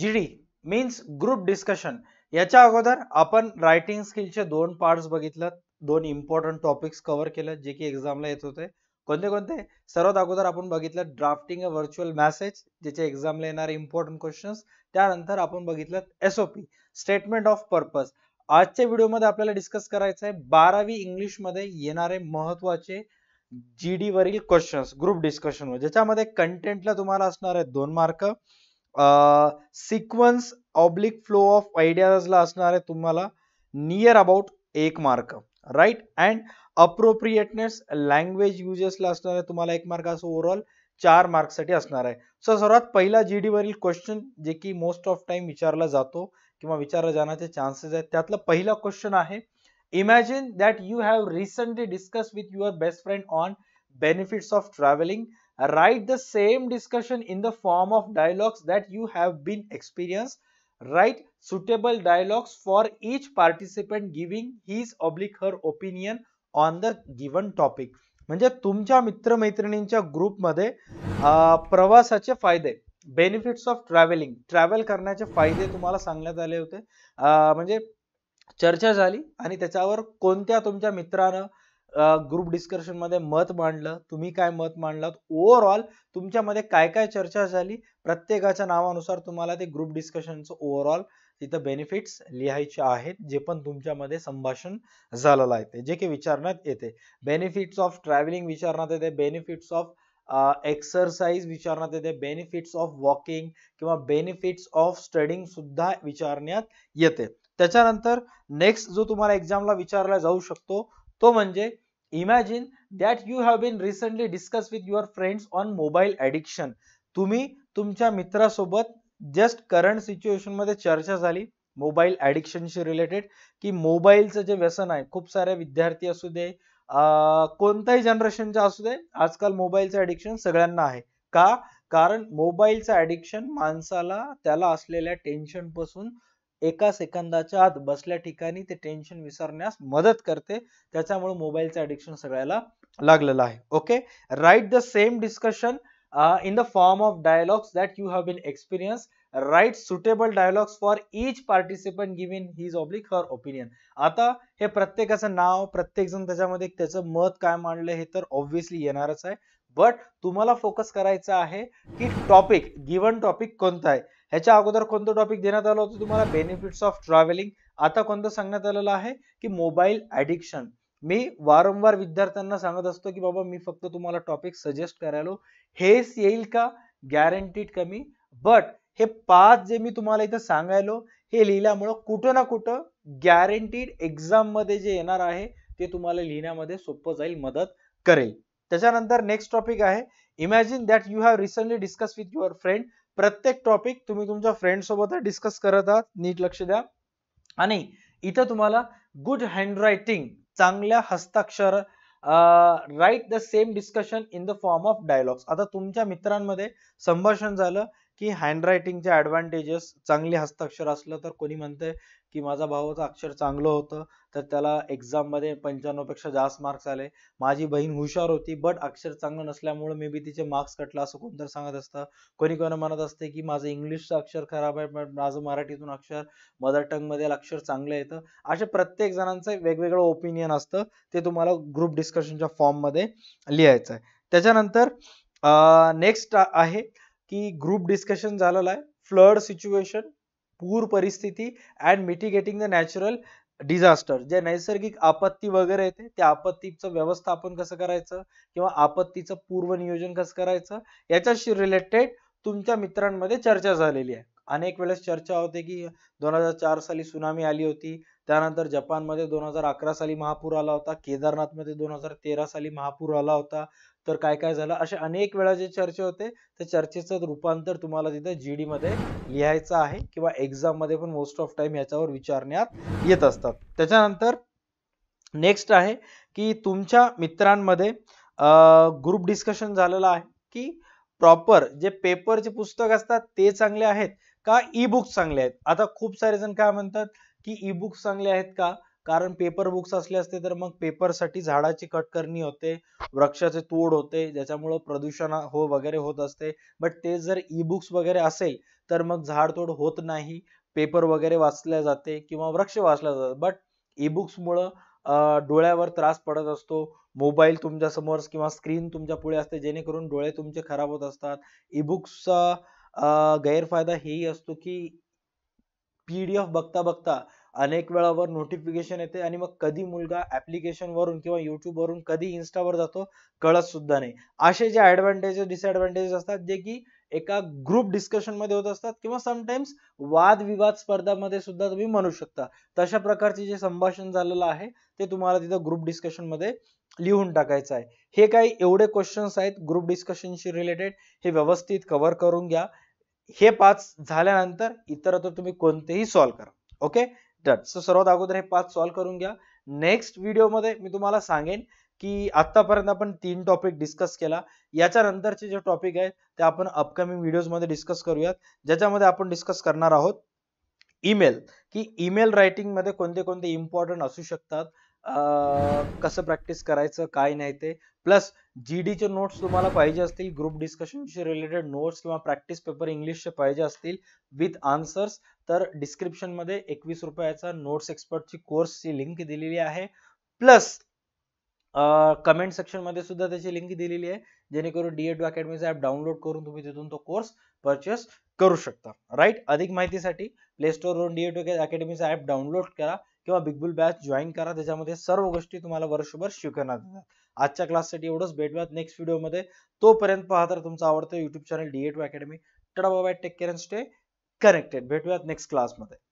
जी D means group discussion याच्या अगोदर आपण रायटिंग स्किलचे दोन पार्ट्स बघितलं दोन इम्पॉर्टंट टॉपिक्स कव्हर केलं जे की एक्झामला येत होते कोणते कोणते सर्वात अगोदर आपण बघितलं ड्राफ्टिंग अ व्हर्च्युअल मॅसेज ज्याच्या एक्झामला येणारे इम्पॉर्टंट क्वेश्चन्स त्यानंतर आपण बघितलं एसओपी स्टेटमेंट ऑफ पर्पज आजच्या व्हिडिओमध्ये आपल्याला डिस्कस करायचं आहे बारावी इंग्लिशमध्ये येणारे महत्वाचे डी वरील क्वेश्चन्स ग्रुप डिस्कशनवर ज्याच्यामध्ये कंटेंटला तुम्हाला असणार आहे दोन mark sequence oblique flow of आयडियाजला असणार आहे तुम्हाला नियर अबाउट एक mark right and appropriateness language युजेसला असणार आहे तुम्हाला एक मार्क असं ओव्हरऑल चार मार्कसाठी असणार आहे सो सर्वात पहिला जी डीवरील क्वेश्चन जे की मोस्ट ऑफ टाइम विचारला जातो किंवा विचारला जाण्याचे चान्सेस आहेत त्यातलं पहिला क्वेश्चन आहे imagine that you have recently discuss with your best friend on benefits of travelling write the same discussion in the form of dialogues that you have been experienced write suitable dialogues for each participant giving his oblique her opinion on the given topic म्हणजे तुमच्या मित्रमैत्रिणींच्या ग्रुपमध्ये प्रवासाचे फायदे benefits of travelling travel करण्याचे फायदे तुम्हाला सांगण्यात आले होते म्हणजे चर्चा झाली आणि त्याच्यावर कोणत्या तुमच्या मित्रानं ग्रुप डिस्कशनमध्ये मत मांडलं तुम्ही काय मत मांडलात ओव्हरऑल तुमच्यामध्ये काय काय चर्चा झाली प्रत्येकाच्या नावानुसार तुम्हाला ते ग्रुप डिस्कशनचं ओव्हरऑल तिथं बेनिफिट्स लिहायचे आहेत जे पण तुमच्यामध्ये संभाषण झालेलं आहे ते जे की विचारण्यात येते बेनिफिट्स ऑफ ट्रॅव्हलिंग विचारण्यात येते बेनिफिट्स ऑफ एक्सरसाइज विचारण्यात येते बेनिफिट्स ऑफ वॉकिंग किंवा बेनिफिट्स ऑफ स्टडिंग सुद्धा विचारण्यात येते त्याच्यानंतर नेक्स्ट जो तुम्हाला एक्झामला विचारला जाऊ शकतो तो म्हणजे imagine that you have been recently discuss with your friends on mobile addiction तुम्ही तुमच्या मित्रासोबत जस्ट करंट सिच्युएशन मध्ये चर्चा झाली मोबाईल ॲडिक्शनशी रिलेटेड की मोबाईलचं जे व्यसन आहे खूप सारे विद्यार्थी असू दे कोणत्याही जनरेशनचा असू दे आजकाल मोबाईलचं ॲडिक्शन सगळ्यांना आहे का कारण मोबाईलचं ॲडिक्शन माणसाला त्याला असलेल्या पासून एका सेकंदाच्या आत बसल्या ठिकाणी ते टेन्शन विसरण्यास मदत करते त्याच्यामुळे मोबाईलचं अडिक्शन सगळ्याला लागलेलं आहे okay write the same discussion in the form of dialogues that you have been experience write suitable dialogues for each participant giving his oblique her opinion आता हे प्रत्येकाचं नाव प्रत्येकजण त्याच्यामध्ये त्याचं मत काय मांडलं हे तर ऑब्व्हियसली येणारच आहे बट तुम्हाला फोकस करायचं आहे की टॉपिक गिवन टॉपिक कोणता आहे ह्याच्या अगोदर कोणतं टॉपिक देण्यात आलं होतं तुम्हाला बेनिफिट्स ऑफ ट्रॅव्हलिंग आता कोणतं सांगण्यात आलेलं आहे की मोबाईल ॲडिक्शन मी वारंवार विद्यार्थ्यांना सांगत असतो की बाबा मी फक्त तुम्हाला टॉपिक सजेस्ट करायलो हेच येईल का गॅरंटीड कमी बट हे पाच जे मी तुम्हाला इथं सांगायलो हे लिहिल्यामुळं कुठं ना कुठं गॅरंटीड मध्ये जे येणार आहे ते तुम्हाला लिहिण्यामध्ये सोपं जाईल मदत करेल त्याच्यानंतर नेक्स्ट टॉपिक आहे imagine that you have recently discuss with your friend प्रत्येक टॉपिक तुम्ही तुमच्या फ्रेंड सोबत डिस्कस करत आहात नीट लक्ष द्या आणि इथं तुम्हाला गुड हँडरायटिंग चांगल्या हस्ताक्षर write the same discussion in the form of dialogues आता तुमच्या मित्रांमध्ये संभाषण झालं की हँड चे ॲडव्हान्टेजेस चांगले हस्ताक्षर असलं तर कोणी म्हणते की माझा भावाचं अक्षर चांगलं होतं तर त्याला एक्झाममध्ये पेक्षा जास्त मार्क्स आले माझी बहीण हुशार होती बट अक्षर चांगलं नसल्यामुळे मे बी तिचे मार्क्स कटला असं तर सांगत असतं कोणी कोणी म्हणत असते की माझं इंग्लिशचं अक्षर खराब आहे पण माझं मराठीतून अक्षर मदर टंगमध्ये अक्षर चांगलं येतं असे प्रत्येक जणांचं वेगवेगळं ओपिनियन असतं ते तुम्हाला ग्रुप डिस्कशनच्या फॉर्ममध्ये लिहायचं आहे त्याच्यानंतर नेक्स्ट आहे की ग्रुप डिस्कशन झालेलं आहे फ्लड सिच्युएशन पूर परिस्थिती and mitigating the natural disaster जे नैसर्गिक आपत्ती वगैरे येते त्या आपत्तीचं व्यवस्थापन कसं करायचं किंवा आपत्तीचं पूर्व नियोजन कसं करायचं याच्याशी रिलेटेड तुमच्या मित्रांमध्ये चर्चा झालेली आहे अनेक वेळेस चर्चा होते की दोन हजार चार साली सुनामी आली होती त्यानंतर जपानमध्ये दोन हजार अकरा साली महापूर आला होता केदारनाथमध्ये दोन हजार तेरा साली महापूर आला होता तर काय काय झालं असे अनेक वेळा जे चर्चे होते त्या चर्चेचं रूपांतर तुम्हाला तिथे जी डी मध्ये लिहायचं आहे किंवा मध्ये पण मोस्ट ऑफ टाइम याच्यावर विचारण्यात येत असतात त्याच्यानंतर नेक्स्ट आहे की तुमच्या मित्रांमध्ये ग्रुप डिस्कशन झालेलं आहे की प्रॉपर जे पेपरचे पुस्तक असतात ते चांगले आहेत का ई बुक्स चांगले आहेत आता खूप सारे जण काय म्हणतात की ई बुक्स चांगले आहेत का कारण पेपर बुक्स असले असते तर मग पेपरसाठी झाडाची करणी होते वृक्षाचे तोड होते ज्याच्यामुळं प्रदूषण हो वगैरे होत असते बट ते जर ई बुक्स वगैरे असेल तर मग झाड तोड होत नाही पेपर वगैरे वाचल्या जाते किंवा वृक्ष वाचला जातात बट ई बुक्समुळं डोळ्यावर त्रास पडत असतो मोबाईल तुमच्या समोर किंवा स्क्रीन तुमच्या पुढे असते जेणेकरून डोळे तुमचे खराब होत असतात ई बुक्सचा गैरफायदा हेही असतो की पी डी एफ बघता बघता अनेक वेळावर नोटिफिकेशन येते आणि मग कधी मुलगा ऍप्लिकेशन वरून किंवा युट्यूब वरून कधी इन्स्टावर जातो कळत सुद्धा नाही असे जे ऍडव्हान्टेजेस डिसएडव्हान्टेजेस असतात जे की एका ग्रुप डिस्कशन मध्ये होत असतात किंवा समटाइम्स वादविवाद स्पर्धामध्ये सुद्धा तुम्ही म्हणू शकता तशा प्रकारचे जे संभाषण झालेलं आहे ते तुम्हाला तिथं ग्रुप डिस्कशन मध्ये लिहून टाकायचं आहे हे काही एवढे क्वेश्चन्स आहेत ग्रुप डिस्कशनशी रिलेटेड हे व्यवस्थित कव्हर करून घ्या हे पाच झाल्यानंतर इतर तुम्ही कोणतेही सॉल्व करा ओके सो सर्वात अगोदर हे पाच सॉल्व्ह करून घ्या नेक्स्ट व्हिडिओमध्ये मी तुम्हाला सांगेन की आतापर्यंत आपण तीन टॉपिक डिस्कस केला याच्या नंतरचे जे टॉपिक आहेत ते आपण अपकमिंग मध्ये डिस्कस करूयात ज्याच्यामध्ये आपण डिस्कस करणार आहोत ईमेल की ईमेल रायटिंगमध्ये कोणते कोणते इम्पॉर्टंट असू शकतात कसं प्रॅक्टिस करायचं काय नाही ते प्लस जी डीचे नोट्स तुम्हाला पाहिजे असतील ग्रुप डिस्कशनशी रिलेटेड नोट्स किंवा प्रॅक्टिस पेपर इंग्लिशचे पाहिजे असतील विथ आन्सर्स तर डिस्क्रिप्शन मध्ये एकवीस रुपयाचा नोट्स एक्सपर्टची कोर्सची लिंक दिलेली आहे प्लस कमेंट सेक्शनमध्ये सुद्धा त्याची लिंक दिलेली आहे जेणेकरून डीएड अकॅडमीचा ॲप डाउनलोड करून तुम्ही तिथून तो कोर्स परचेस करू शकता राईट अधिक माहितीसाठी प्ले स्टोरवरून डीएड अकॅडमीचा ॲप डाउनलोड करा किंवा बिग बुल बॅच जॉईन करा त्याच्यामध्ये सर्व गोष्टी तुम्हाला वर्षभर शिकवण्यात येतात आजच्या क्लाससाठी एवढंच भेटूयात नेक्स्ट व्हिडिओमध्ये तोपर्यंत पाहा तर तुमचं आवडतं YouTube channel D Ed academy tada bye take care and stay connected भेटूयात नेक्स्ट क्लासमध्ये